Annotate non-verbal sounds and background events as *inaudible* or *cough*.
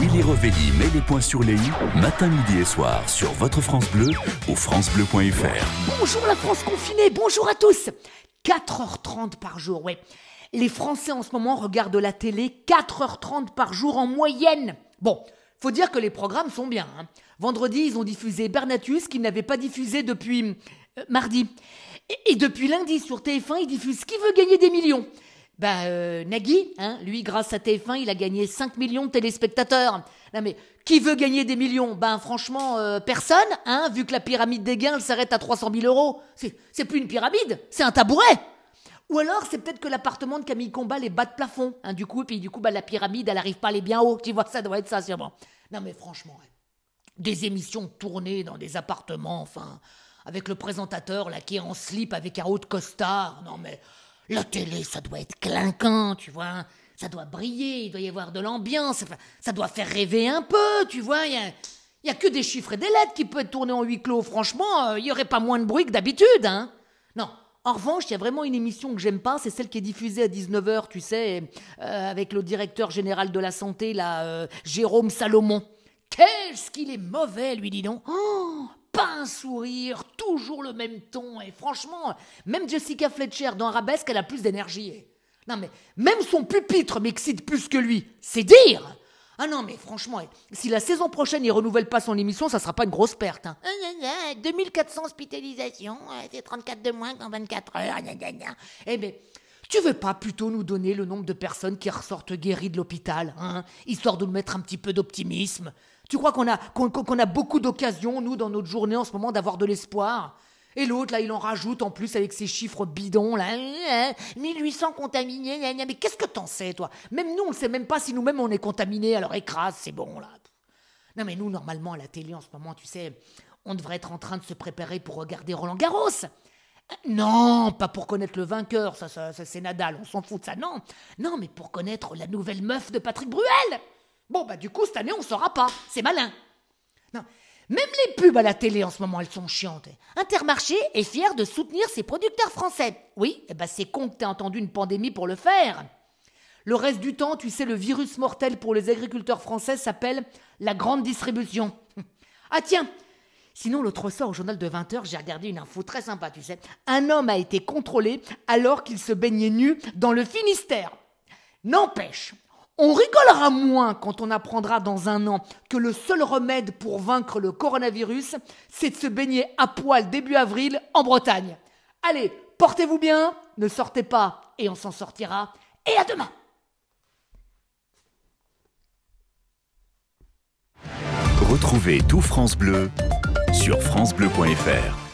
Willy Revelli met les points sur les i, matin, midi et soir, sur votre France Bleu ou francebleu.fr. Bonjour la France confinée, bonjour à tous 4h30 par jour, ouais. Les Français en ce moment regardent la télé 4h30 par jour en moyenne. Bon, faut dire que les programmes sont bien. Hein. Vendredi, ils ont diffusé Bernatus qu'ils n'avaient pas diffusé depuis euh, mardi. Et, et depuis lundi sur TF1, ils diffusent Qui veut gagner des millions ben, bah, euh, Nagy, Nagui, hein, lui, grâce à TF1, il a gagné 5 millions de téléspectateurs. Non mais qui veut gagner des millions Ben franchement, euh, personne, hein, vu que la pyramide des gains, elle s'arrête à 300 000 euros. C'est plus une pyramide, c'est un tabouret. Ou alors, c'est peut-être que l'appartement de Camille Combal est bas de plafond, hein, du coup, et puis du coup, bah, la pyramide, elle arrive pas à aller bien haut. Tu vois, ça doit être ça, sûrement. Non mais franchement, des émissions tournées dans des appartements, enfin, avec le présentateur là qui est en slip avec un haut de costard. Non mais la télé, ça doit être clinquant, tu vois. Ça doit briller, il doit y avoir de l'ambiance, ça doit faire rêver un peu, tu vois. Il y a, que des chiffres et des lettres qui peuvent être tournés en huis clos. Franchement, euh, il n'y aurait pas moins de bruit que d'habitude, hein. Non. En revanche, il y a vraiment une émission que j'aime pas, c'est celle qui est diffusée à 19h, tu sais, euh, avec le directeur général de la santé, là, euh, Jérôme Salomon. Qu'est-ce qu'il est mauvais, lui, dit donc. Oh, pas un sourire, toujours le même ton. Et franchement, même Jessica Fletcher dans Arabesque, elle a plus d'énergie. Non mais, même son pupitre m'excite plus que lui. C'est dire ah non, mais franchement, si la saison prochaine, il renouvelle pas son émission, ça sera pas une grosse perte. 2400 hein. ah, hospitalisations, euh, c'est 34 de moins qu'en 24 heures. Eh ben, tu veux pas plutôt nous donner le nombre de personnes qui ressortent guéries de l'hôpital, hein Histoire de nous mettre un petit peu d'optimisme. Tu crois qu'on a, qu'on, a beaucoup d'occasions, nous, dans notre journée en ce moment, d'avoir de l'espoir et l'autre, là, il en rajoute en plus avec ses chiffres bidons, là. 1800 hein, hein, contaminés, mais qu'est-ce que t'en sais, toi Même nous, on ne sait même pas si nous-mêmes on est contaminés, alors écrase, c'est bon, là. Non, mais nous, normalement, à la télé en ce moment, tu sais, on devrait être en train de se préparer pour regarder Roland Garros. Non, pas pour connaître le vainqueur, ça, ça, c'est Nadal, on s'en fout de ça, non. Non, mais pour connaître la nouvelle meuf de Patrick Bruel. Bon, bah du coup, cette année, on saura pas, c'est malin. Non, même les pubs à la télé en ce moment, elles sont chiantes. Intermarché est fier de soutenir ses producteurs français. Oui, eh ben c'est con que t'aies entendu une pandémie pour le faire. Le reste du temps, tu sais, le virus mortel pour les agriculteurs français s'appelle la grande distribution. *laughs* Ah tiens, Sinon, l'autre soir, au journal de 20h, j'ai regardé une info très sympa, tu sais. Un homme a été contrôlé alors qu'il se baignait nu dans le Finistère. N'empêche, on rigolera moins quand on apprendra dans un an que le seul remède pour vaincre le coronavirus, c'est de se baigner à poil début avril en Bretagne. Allez, portez-vous bien, ne sortez pas et on s'en sortira. Et à demain Retrouvez tout France Bleu sur FranceBleu.fr.